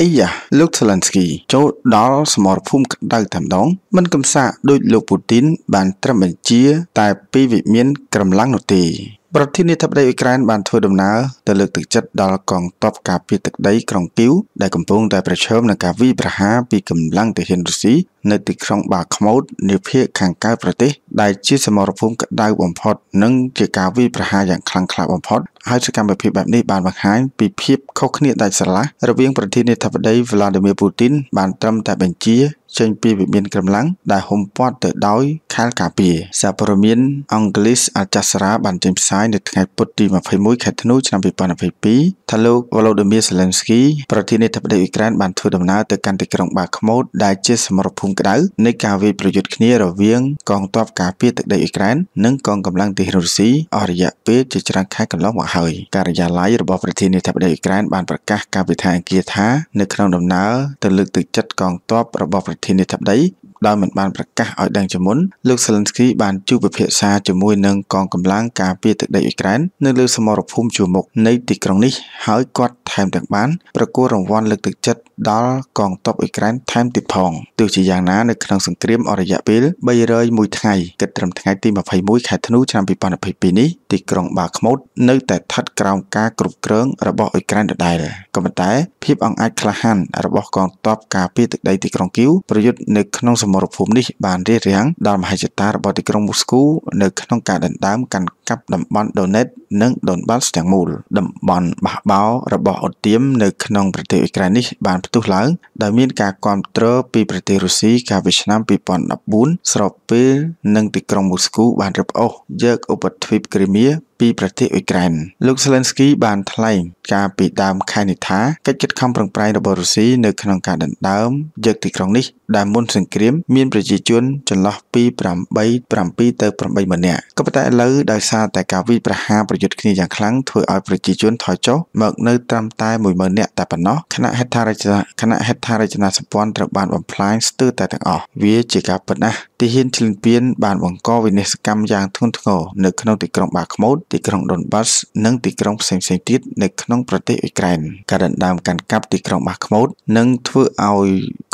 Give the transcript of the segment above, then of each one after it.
អីយ៉ាលោកសេឡិនស្គី ចូលដល់សមរភូមិក្តៅតែម្ដងមិនកំសាកដោយលោកពូទីន បានត្រឹមបញ្ជាតែ ពីវិមានក្រំឡាំងនោះទេ ប្រធានាធិបតីអ៊ុយក្រែនបានធ្វើដំណើរទៅលើកទឹកចិត្តដល់កងទ័ពការពារទឹកដីក្រុងគីវដែលកំពុងតែប្រឈមនឹងការវាយប្រហារពីកម្លាំងទាហានរុស្ស៊ីនៅទីក្រុងបាខ្មោតនាភាគខាងកើតប្រទេសដែលជាសមរភូមិក្តៅបំផុតនិងជាការវាយប្រហារយ៉ាងខ្លាំងក្លាបំផុតហើយសកម្មភាពបែបនេះបានបង្ហាញពីភាពខុសគ្នាដាច់ស្រឡះរវាង ប្រធានាធិបតី Vladimir Putin បានត្រឹមតែបញ្ជាចេញពីវិមានក្រំឡាំងដែលហុំព័ទ្ធទៅដោយខែលការពារសារព័ត៌មាន អង់គ្លេសអាចាសារាបានចេញផ្សាយនៅថ្ងៃពុធទី21ខែធ្នូឆ្នាំ2022ថាលោក Volodymyr Zelensky ប្រធានាធិបតីអ៊ុយក្រែនបានធ្វើដំណើរទៅកាន់ទីក្រុងបាខ្មូតដែលជាសមរភូមិក្តៅនៃការវាយប្រយុទ្ធគ្នារវាងកងទ័ពការពារទឹកដីអ៊ុយក្រែននិងកងកម្លាំងទាហានរុស្ស៊ីអស់រយៈពេលជាច្រើនខែកន្លងមកហើយការិយាល័យរបស់ប្រធានាធិបតីអ៊ុយក្រែនបានប្រកាសកាលពីថ្ងៃអង្គារថា នៅក្នុងដំណើរទៅលើកទឹកចិត្តកងទ័ពរបស់ប្រធានាធិបតីដោយមិនបានប្រកាសឲ្យដឹងជាមុនលោកសេលិនស្គីបានជួបពិភាក្សាជាមួយនឹងកងកម្លាំងការពារទឹកដីអ៊ុយក្រែននៅលើសមរភូមិជួរមុខនៃទីក្រុងនេះហើយគាត់ថែមទាំងបានប្រគល់រង្វាន់លើកទឹកចិត្តដល់កងទ័ពអ៊ុយក្រែនថែមទៀតផងទោះជាយ៉ាងណានៅក្នុងសង្គ្រាមអរិយៈពេល301ថ្ងៃគិតត្រឹមថ្ងៃទី21ខែធ្នូឆ្នាំ2022នេះទីក្រុងបាខ្មូតនៅតែស្ថិតក្រោមការគ្រប់គ្រងរបស់អ៊ុយក្រែនដដែលក៏ប៉ុន្តែ ភាពអង្អាចក្លាហានរបស់កងទ័ពការពារទឹកដីទីក្រុងគីវប្រយុទ្ធនៅក្នុងសមសមរភូមិនេះបានរារាំងដល់មហិច្ឆតារបស់ទីក្រុងមូស្គូនៅក្នុងការដណ្ដើមកាន់កាប់តំបន់ដូណេតនិងដូនបាល់ទាំងមូលតំបន់បះបោរបស់អ៊ុទៀមនៅក្នុងប្រទេសអ៊ុយក្រែននេះ បានផ្ទុះឡើង ដោយមានការគ្រប់គ្រងពីប្រទេសរុស្ស៊ីកាលពីឆ្នាំ2014ស្របពេលនឹងទីក្រុងមូស្គូបានរឹបអូសយកឧបទ្វីបគ្រីមៀពីប្រទេសអ៊ុយក្រែនលោកស្លេនស្គីបានថ្លែងកាលពីដើមខែនេះថាកិច្ចខិតខំប្រឹងប្រែងរបស់រុស្ស៊ីនៅក្នុងការដណ្ដើមយកទីក្រុងនេះ ដែលមុនសង្គ្រាមមានប្រជាជនចន្លោះពី8 7ទៅ8ម៉ឺននាក់ក៏ប៉ុន្តែឥឡូវដោយសារសារតែការវាយប្រហារប្រយុទ្ធគ្នាយ៉ាងខ្លាំងធ្វើឲ្យប្រជាជនថយចុះមកនៅត្រឹមតែ10000នាក់តែប៉ុណ្ណោះគណៈហេដ្ឋារចនាគណៈហេដ្ឋារចនាសម្ព័ន្ធត្រូវបានបំផ្លាញស្ទើរតែទាំងអស់វាជាការពិតណាស់ទាហានឈ្លានពានបានបង្កវិនាសកម្មយ៉ាងធ្ងន់ធ្ងរនៅក្នុងទីក្រុងបាខ្មូតទីក្រុងដុនបាសនិងទីក្រុងផ្សេងៗទៀតនៅក្នុងប្រទេសអ៊ុយក្រែនការដណ្ដើមកាន់កាប់ទីក្រុងបាខ្មូតនឹងធ្វើឲ្យ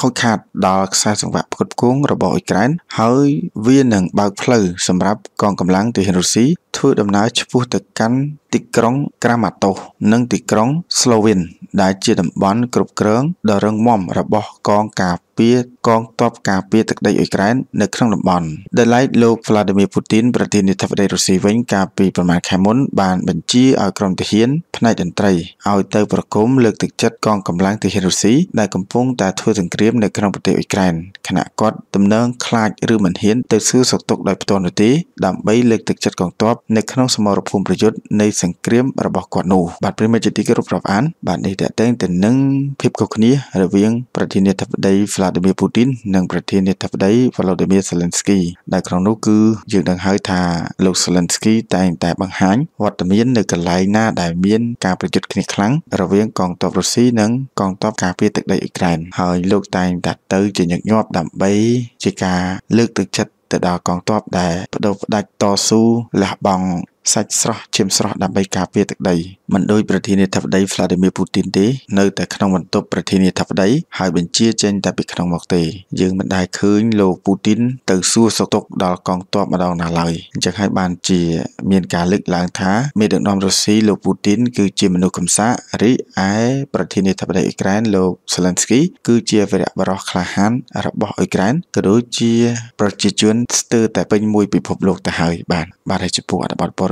ខូចខាតដល់ខ្សែសង្វាក់ផ្គត់ផ្គង់របស់អ៊ុយក្រែន ហើយវានឹងបើកផ្លូវសម្រាប់កងកម្លាំងទាហានរុស្ស៊ីធ្វើដំណើរឆ្ពោះទៅកាន់ទីក្រុងក្រាម៉ាតូសនិងទីក្រុងស្លូវីនដែលជាតំបន់គ្រប់គ្រងដ៏រឹងមាំរបស់កងការពារកងទ័ពការពារទឹកដីអ៊ុយក្រែននៅក្នុងតំបន់ដែលឡែកលោក Vladimir Putin ប្រធានាធិបតីរុស្ស៊ីវិញកាលពីប្រមាណខែមុន បានបញ្ជាឲ្យក្រុមទាហានផ្នែកតន្ត្រីឲ្យទៅប្រគំលើកទឹកចិត្តកងកម្លាំងទាហានរុស្ស៊ីដែលកំពុងតែធ្វើសង្គ្រាមនៅក្នុងប្រទេសអ៊ុយក្រែនខណៈគាត់ទំនើងខ្លាចឬមិនហ៊ានទៅស៊ើសុកទុកដោយផ្ទាល់នោះទេដើម្បីលើកទឹកចិត្តកងទ័ពនៅក្នុងសមរភូមិប្រយុទ្ធនៃសង្គ្រាមរបស់គាត់នោះបាទប្រិមិត្តជាទីគោរពរាប់អាន បាទនេះតេតេងទៅនឹងភាពខុសគ្នា រវាងប្រធានាធិបតី Vladimir Putin និងប្រធានាធិបតី Volodymyr Zelensky ដែលក្នុងនោះគឺយើងដឹងហើយថាលោក Zelensky តែងតែបង្ហាញ វត្តមាននៅកន្លែងណាដែលមានការប្រយុទ្ធគ្នាខ្លាំងរវាងកងទ័ពរុស្ស៊ីនិងកងទ័ពការពារទឹកដីអ៊ុយក្រែនហើយលោកតែងតែទៅជាញឹកញាប់ដើម្បីជាការ លើកទឹកចិត្តទៅដល់កងទ័ពដែលបដូផ្ដាច់តស៊ូលះបង់សាច់ស្រស់ឈាមស្រស់ដើម្បីការពារទឹកដីមិនដោយប្រធានាធិបតី Vladimir Putin ទេនៅតែក្នុងបន្ទប់ប្រធានាធិបតី ហើយបញ្ជាចេញតែពីក្នុងមកទេយើងមិនដែលឃើញលោក Putin ទៅសួរសុខទុក្ខដល់កងទ័ពម្ដងណាឡើយអញ្ចឹងហើយបានជា មានការលើកឡើងថាមេដឹកនាំរុស្ស៊ីលោក Putin គឺជាមនុស្សកំសាករីឯប្រធានាធិបតីអ៊ុយក្រែនលោក Zelensky គឺជាវីរៈបុរសក្លាហាន របស់អ៊ុយក្រែនក៏ដូចជា ប្រជាជនស្ទើរតែពេញមួយពិភពលោកទៅហើយបាទបាទហើយចំពោះអត្ថបទ